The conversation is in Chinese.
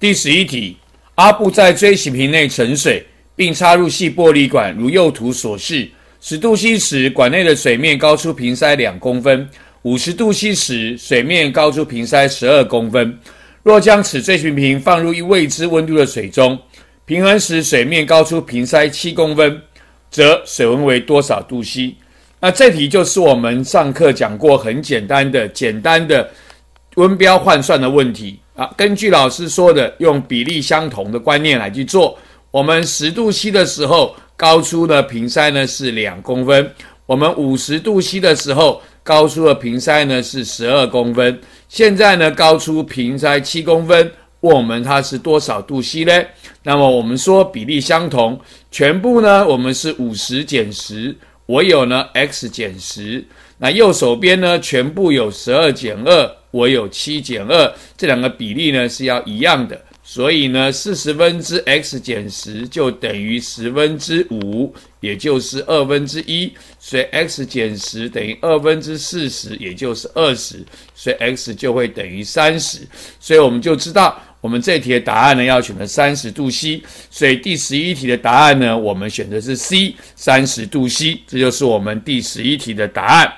第十一题：阿布在锥形瓶内盛水，并插入细玻璃管，如右图所示。十度 C 时，管内的水面高出瓶塞两公分；五十度 C 时，水面高出瓶塞十二公分。若将此锥形瓶放入一未知温度的水中，平衡时水面高出瓶塞七公分，则水温为多少度 C？那这题就是我们上课讲过很简单的、简单的。温标换算的问题啊，根据老师说的，用比例相同的观念来去做。我们十度 C 的时候，高出的瓶塞呢是两公分；我们五十度 C 的时候，高出的瓶塞呢是十二公分。现在呢，高出瓶塞七公分，问我们它是多少度 C 呢？那么我们说比例相同，全部呢我们是五十减十，我有呢 x 减十，那右手边呢全部有十二减二。我有七减二，这两个比例呢是要一样的，所以呢四十分之 x 减十就等于十分之五，也就是二分之一，所以 x 减十等于二分之四十，也就是二十，所以 x 就会等于三十，所以我们就知道我们这题的答案呢要选择三十度 C。所以第十一题的答案呢我们选的是 C 三十度 C。这就是我们第十一题的答案。